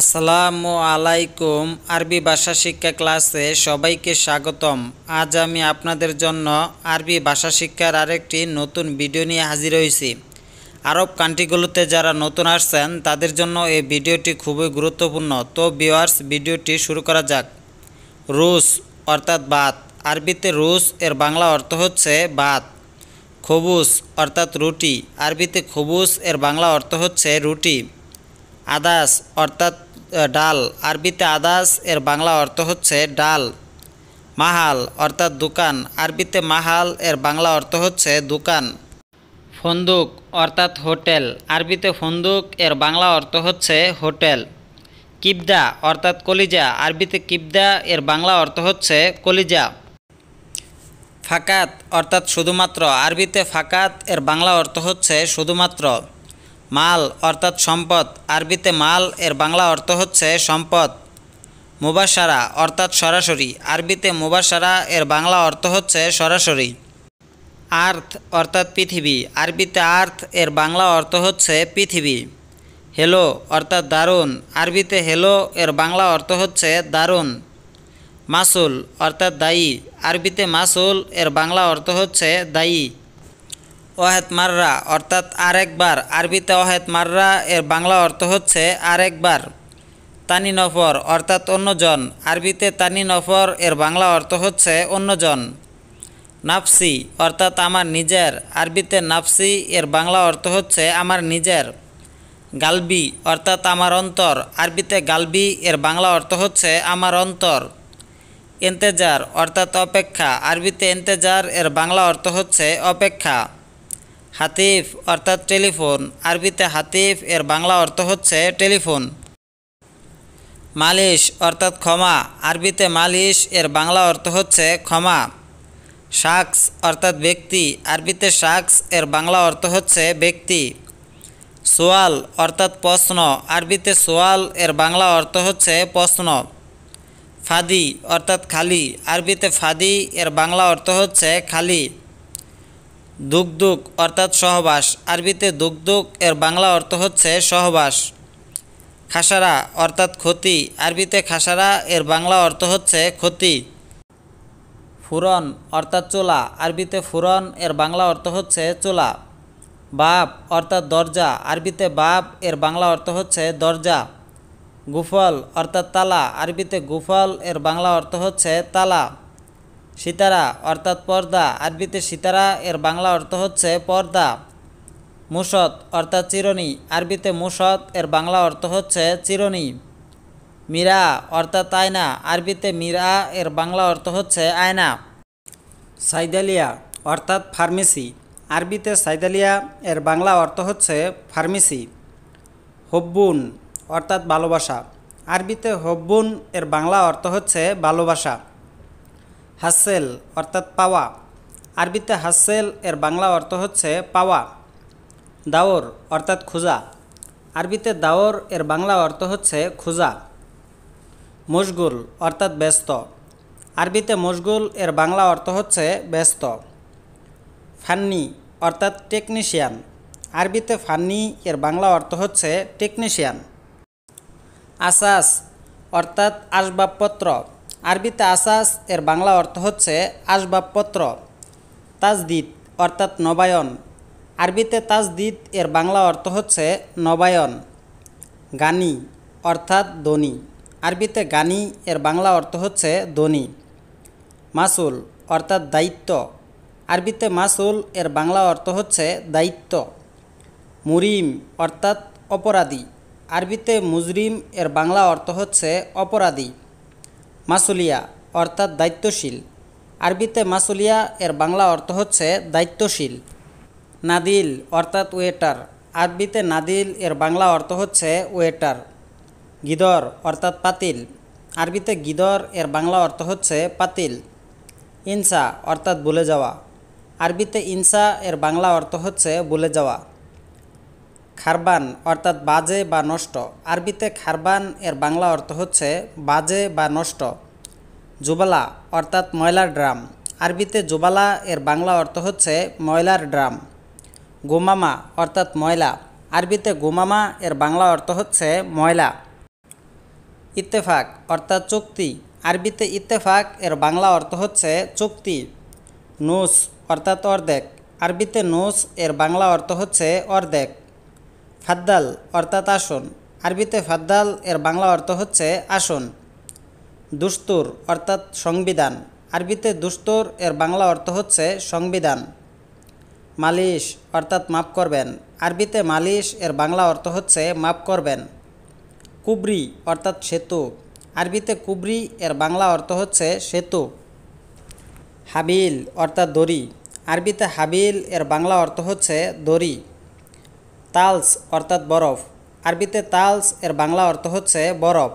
আসসালামু আলাইকুম আরবি ভাষা শিক্ষা ক্লাসে সবাইকে স্বাগতম আজ আমি আপনাদের জন্য আরবি ভাষা শিক্ষার আরেকটি নতুন ভিডিও নিয়ে হাজির হয়েছি আরব কান্ট্রিগুলোতে যারা নতুন আসছেন তাদের জন্য এই ভিডিওটি খুবই গুরুত্বপূর্ণ তো ভিওয়ার্স ভিডিওটি শুরু করা যাক রুশ অর্থাৎ ভাত আরবিতে রুশ এর বাংলা অর্থ হচ্ছে ভাত খবুস অর্থাৎ রুটি আরবিতে খবুস এর বাংলা অর্থ হচ্ছে রুটি আদাস অর্থাৎ ডাল আরবিতে আদাস এর বাংলা অর্থ হচ্ছে ডাল মাহাল অর্থাৎ দোকান আরবিতে মাহাল এর বাংলা অর্থ হচ্ছে দোকান ফন্দুক অর্থাৎ হোটেল আরবিতে ফন্দুক এর বাংলা অর্থ হচ্ছে হোটেল কিবদা অর্থাৎ কলিজা আরবিতে কিবদা এর বাংলা অর্থ হচ্ছে কলিজা ফাকাত অর্থাৎ শুধুমাত্র আরবিতে ফাকাত এর বাংলা অর্থ হচ্ছে শুধুমাত্র মাল অর্থাৎ সম্পদ আরবিতে মাল এর বাংলা অর্থ হচ্ছে সম্পদ মুবাসারা অর্থাৎ সরাসরি আরবিতে মুবাসারা এর বাংলা অর্থ হচ্ছে সরাসরি আর্থ অর্থাৎ পৃথিবী আরবিতে আর্থ এর বাংলা অর্থ হচ্ছে পৃথিবী হেলো অর্থাৎ দারুণ আরবিতে হেলো এর বাংলা অর্থ হচ্ছে দারুণ মাসুল অর্থাৎ দায়ী আরবিতে মাসুল এর বাংলা অর্থ হচ্ছে দায়ী ওয়াহেদ মাররা অর্থাৎ আরেকবার আরবিতে ওয়াহেদ মাররা এর বাংলা অর্থ হচ্ছে আরেকবার তানি নফর অর্থাৎ অন্যজন আরবিতে তানি নফর এর বাংলা অর্থ হচ্ছে অন্যজন নাফসি অর্থাৎ আমার নিজের আরবিতে নাফসি এর বাংলা অর্থ হচ্ছে আমার নিজের গালবি অর্থাৎ আমার অন্তর আরবিতে গালবি এর বাংলা অর্থ হচ্ছে আমার অন্তর এন্তেজার অর্থাৎ অপেক্ষা আরবিতে এন্তেজার এর বাংলা অর্থ হচ্ছে অপেক্ষা হাতিফ অর্থাৎ টেলিফোন আরবিতে হাতিফ এর বাংলা অর্থ হচ্ছে টেলিফোন মালিশ অর্থাৎ ক্ষমা আরবিতে মালিশ এর বাংলা অর্থ হচ্ছে ক্ষমা শাকস অর্থাৎ ব্যক্তি আরবিতে শাকস এর বাংলা অর্থ হচ্ছে ব্যক্তি সোয়াল অর্থাৎ প্রশ্ন আরবিতে সোয়াল এর বাংলা অর্থ হচ্ছে প্রশ্ন ফাদি অর্থাৎ খালি আরবিতে ফাদি এর বাংলা অর্থ হচ্ছে খালি দুগদুগ অর্থাৎ সহবাস আরবিতে দুগদুগ এর বাংলা অর্থ হচ্ছে সহবাস খাসারা অর্থাৎ ক্ষতি আরবিতে খাসারা এর বাংলা অর্থ হচ্ছে ক্ষতি ফুরন অর্থাৎ চোলা আরবিতে ফুরন এর বাংলা অর্থ হচ্ছে চোলা বাপ অর্থাৎ দরজা আরবিতে বাপ এর বাংলা অর্থ হচ্ছে দরজা গুফল অর্থাৎ তালা আরবিতে গুফল এর বাংলা অর্থ হচ্ছে তালা সিতারা অর্থাৎ পর্দা আরবিতে সিতারা এর বাংলা অর্থ হচ্ছে পর্দা মুসত অর্থাৎ চিরণী আরবিতে মুসত এর বাংলা অর্থ হচ্ছে চিরণী মীরা অর্থাৎ আয়না আরবিতে মীরা এর বাংলা অর্থ হচ্ছে আয়না সাইদালিয়া অর্থাৎ ফার্মেসি আরবিতে সাইদালিয়া এর বাংলা অর্থ হচ্ছে ফার্মেসি হব্বুন অর্থাৎ ভালোবাসা আরবিতে হব্বুন এর বাংলা অর্থ হচ্ছে ভালোবাসা হাসেল অর্থাৎ পাওয়া আরবিতে হাসেল এর বাংলা অর্থ হচ্ছে পাওয়া দাওর অর্থাৎ খুজা আরবিতে দাওর এর বাংলা অর্থ হচ্ছে খুজা মশগুল অর্থাৎ ব্যস্ত আরবিতে মশগুল এর বাংলা অর্থ হচ্ছে ব্যস্ত ফান্নি অর্থাৎ টেকনিশিয়ান আরবিতে ফান্নি এর বাংলা অর্থ হচ্ছে টেকনিশিয়ান আসাস অর্থাৎ আসবাবপত্র আরবিতে আসাস এর বাংলা অর্থ হচ্ছে আসবাবপত্র তাজদিদ অর্থাৎ নবায়ন আরবিতে তাজদিদ এর বাংলা অর্থ হচ্ছে নবায়ন গানি অর্থাৎ দনি আরবিতে গানি এর বাংলা অর্থ হচ্ছে দনি মাসুল অর্থাৎ দায়িত্ব আরবিতে মাসুল এর বাংলা অর্থ হচ্ছে দায়িত্ব মুরিম অর্থাৎ অপরাধী আরবিতে মুজরিম এর বাংলা অর্থ হচ্ছে অপরাধী মাসুলিয়া অর্থাৎ দায়িত্বশীল আরবিতে মাসুলিয়া এর বাংলা অর্থ হচ্ছে দায়িত্বশীল নাদিল অর্থাৎ ওয়েটার আরবিতে নাদিল এর বাংলা অর্থ হচ্ছে ওয়েটার গিদর অর্থাৎ পাতিল আরবিতে গিদর এর বাংলা অর্থ হচ্ছে পাতিল ইনসা অর্থাৎ ভুলে যাওয়া আরবিতে ইনসা এর বাংলা অর্থ হচ্ছে ভুলে যাওয়া খারবান অর্থাৎ বাজে বা নষ্ট আরবিতে খারবান এর বাংলা অর্থ হচ্ছে বাজে বা নষ্ট জুবালা অর্থাৎ ময়লার ড্রাম আরবিতে জুবালা এর বাংলা অর্থ হচ্ছে ময়লার ড্রাম গোমামা অর্থাৎ ময়লা আরবিতে গোমামা এর বাংলা অর্থ হচ্ছে ময়লা ইত্তেফাক অর্থাৎ চুক্তি আরবিতে ইত্তেফাক এর বাংলা অর্থ হচ্ছে চুক্তি নুস অর্থাৎ অর্ধেক আরবিতে নুস এর বাংলা অর্থ হচ্ছে অর্ধেক ফাদ্দাল অর্থাৎ আসন আরবিতে ফাদ্দাল এর বাংলা অর্থ হচ্ছে আসন দুস্তুর অর্থাৎ সংবিধান আরবিতে দুস্তুর এর বাংলা অর্থ হচ্ছে সংবিধান মালিশ অর্থাৎ মাপ করবেন আরবিতে মালিশ এর বাংলা অর্থ হচ্ছে মাপ করবেন কুবরি অর্থাৎ সেতু আরবিতে কুবরি এর বাংলা অর্থ হচ্ছে সেতু হাবিল অর্থাৎ দড়ি আরবিতে হাবিল এর বাংলা অর্থ হচ্ছে দড়ি তালস অর্থাৎ বরফ আরবিতে তালস এর বাংলা অর্থ হচ্ছে বরফ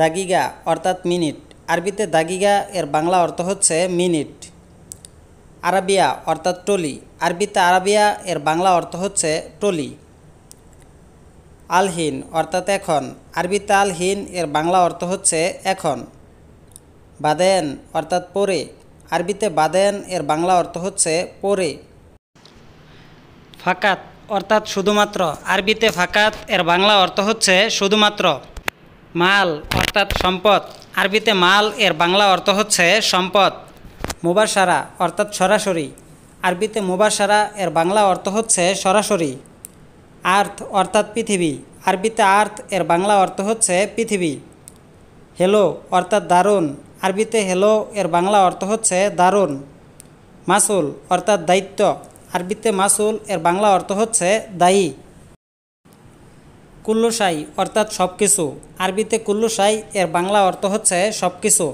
দাগিগা অর্থাৎ মিনিট আরবিতে দাগিগা এর বাংলা অর্থ হচ্ছে মিনিট আরাবিয়া অর্থাৎ টলি আরবিতে আরাবিয়া এর বাংলা অর্থ হচ্ছে টলি আলহীন অর্থাৎ এখন আরবিতে আলহীন এর বাংলা অর্থ হচ্ছে এখন বাদেন অর্থাৎ পরে আরবিতে বাদেন এর বাংলা অর্থ হচ্ছে পরে ফাকাত অর্থাৎ শুধুমাত্র আরবিতে ফাকাত এর বাংলা অর্থ হচ্ছে শুধুমাত্র মাল অর্থাৎ সম্পদ আরবিতে মাল এর বাংলা অর্থ হচ্ছে সম্পদ মুবাসারা অর্থাৎ সরাসরি আরবিতে মুবাসারা এর বাংলা অর্থ হচ্ছে সরাসরি আর্থ অর্থাৎ পৃথিবী আরবিতে আর্থ এর বাংলা অর্থ হচ্ছে পৃথিবী হেলো অর্থাৎ দারুণ আরবিতে হেলো এর বাংলা অর্থ হচ্ছে দারুণ মাসুল অর্থাৎ দায়িত্ব আরবিতে মাসুল এর বাংলা অর্থ হচ্ছে দায়ী কুল্লুসাই অর্থাৎ সব কিছু আরবিতে কুল্লুসাই এর বাংলা অর্থ হচ্ছে সব কিছু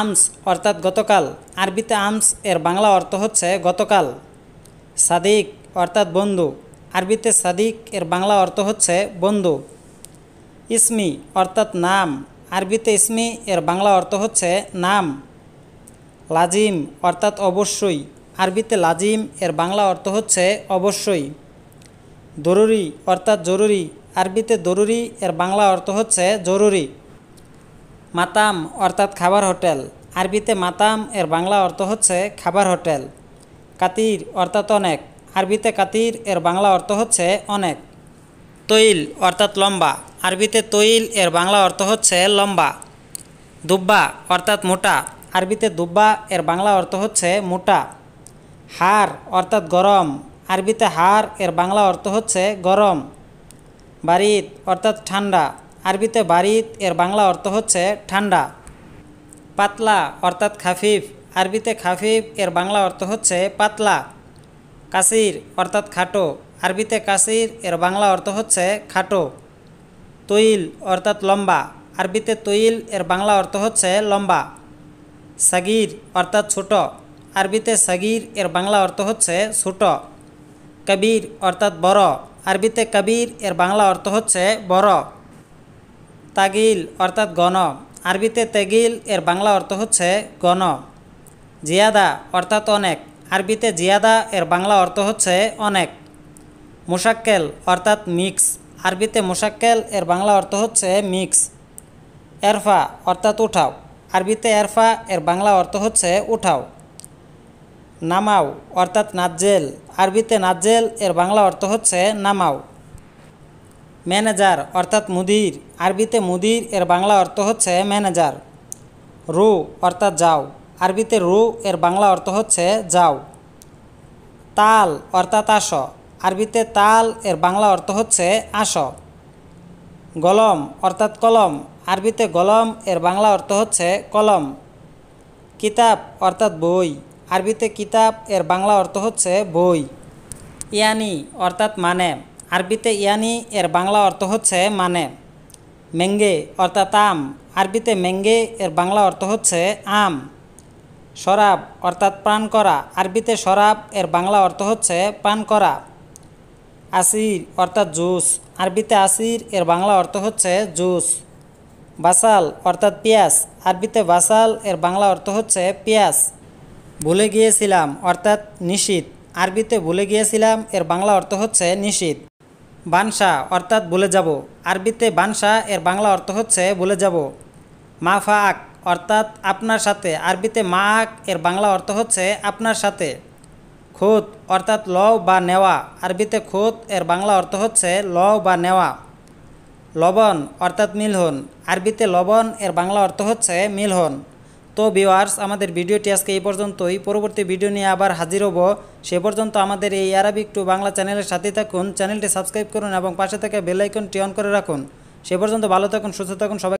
আমস অর্থাৎ গতকাল আরবিতে আমস এর বাংলা অর্থ হচ্ছে গতকাল সাদিক অর্থাৎ বন্ধু আরবিতে সাদিক এর বাংলা অর্থ হচ্ছে বন্ধু ইসমি অর্থাৎ নাম আরবিতে ইসমি এর বাংলা অর্থ হচ্ছে নাম লাজিম অর্থাৎ অবশ্যই আরবিতে লাজিম এর বাংলা অর্থ হচ্ছে অবশ্যই দরুরি অর্থাৎ জরুরি আরবিতে দরুরি এর বাংলা অর্থ হচ্ছে জরুরি মাতাম অর্থাৎ খাবার হোটেল আরবিতে মাতাম এর বাংলা অর্থ হচ্ছে খাবার হোটেল কাতির অর্থাৎ অনেক আরবিতে কাতির এর বাংলা অর্থ হচ্ছে অনেক তৈল অর্থাৎ লম্বা আরবিতে তৈল এর বাংলা অর্থ হচ্ছে লম্বা দুব্বা অর্থাৎ মোটা আরবিতে দুব্বা এর বাংলা অর্থ হচ্ছে মোটা হার অর্থাৎ গরম আরবিতে হার এর বাংলা অর্থ হচ্ছে গরম বাড়িত অর্থাৎ ঠান্ডা আরবিতে বাড়িত এর বাংলা অর্থ হচ্ছে ঠান্ডা পাতলা অর্থাৎ খাফিফ আরবিতে খাফিফ এর বাংলা অর্থ হচ্ছে পাতলা কাসির অর্থাৎ খাটো আরবিতে কাসির এর বাংলা অর্থ হচ্ছে খাটো তৈল অর্থাৎ লম্বা আরবিতে তৈল এর বাংলা অর্থ হচ্ছে লম্বা সাগির অর্থাৎ ছোট আরবিতে সাগির এর বাংলা অর্থ হচ্ছে ছোট কবির অর্থাৎ বড় আরবিতে কবির এর বাংলা অর্থ হচ্ছে বড় তাগিল অর্থাৎ গণ আরবিতে তেগিল এর বাংলা অর্থ হচ্ছে গণ জিয়াদা অর্থাৎ অনেক আরবিতে জিয়াদা এর বাংলা অর্থ হচ্ছে অনেক মুশাক্কেল অর্থাৎ মিক্স আরবিতে মুশাক্কেল এর বাংলা অর্থ হচ্ছে মিক্স এরফা অর্থাৎ উঠাও আরবিতে এরফা এর বাংলা অর্থ হচ্ছে উঠাও নামাও অর্থাৎ নাজ্জেল আরবিতে নাজ্জেল এর বাংলা অর্থ হচ্ছে নামাও ম্যানেজার অর্থাৎ মুদির আরবিতে মুদির এর বাংলা অর্থ হচ্ছে ম্যানেজার রু অর্থাৎ যাও আরবিতে রু এর বাংলা অর্থ হচ্ছে যাও তাল অর্থাৎ আস আরবিতে তাল এর বাংলা অর্থ হচ্ছে আস গলম অর্থাৎ কলম আরবিতে গলম এর বাংলা অর্থ হচ্ছে কলম কিতাব অর্থাৎ বই আরবিতে কিতাব এর বাংলা অর্থ হচ্ছে বই ইয়ানি অর্থাৎ মানে আরবিতে ইয়ানি এর বাংলা অর্থ হচ্ছে মানে মেঙ্গে অর্থাৎ আম আরবিতে মেঙ্গে এর বাংলা অর্থ হচ্ছে আম শরাব অর্থাৎ পান করা আরবিতে শরাব এর বাংলা অর্থ হচ্ছে পান করা আসির অর্থাৎ জুস আরবিতে আসির এর বাংলা অর্থ হচ্ছে জুস বাসাল অর্থাৎ পেঁয়াজ আরবিতে বাসাল এর বাংলা অর্থ হচ্ছে পেঁয়াজ ভুলে গিয়েছিলাম অর্থাৎ নিশীত আরবিতে ভুলে গিয়েছিলাম এর বাংলা অর্থ হচ্ছে নিশীত বানসা অর্থাৎ বলে যাব আরবিতে বানসা এর বাংলা অর্থ হচ্ছে বলে যাব মাফা আক অর্থাৎ আপনার সাথে আরবিতে মা আক এর বাংলা অর্থ হচ্ছে আপনার সাথে খোদ অর্থাৎ লও বা নেওয়া আরবিতে খোদ এর বাংলা অর্থ হচ্ছে লও বা নেওয়া লবণ অর্থাৎ মিলহন আরবিতে লবণ এর বাংলা অর্থ হচ্ছে মিলহন তো ভিওয়ার্স আমাদের ভিডিওটি আজকে এই পর্যন্তই পরবর্তী ভিডিও নিয়ে আবার হাজির হব সে পর্যন্ত আমাদের এই আরবিক টু বাংলা চ্যানেলের সাথে থাকুন চ্যানেলটি সাবস্ক্রাইব করুন এবং পাশে থাকা বেলাইকনটি অন করে রাখুন সে পর্যন্ত ভালো থাকুন সুস্থ থাকুন সবাই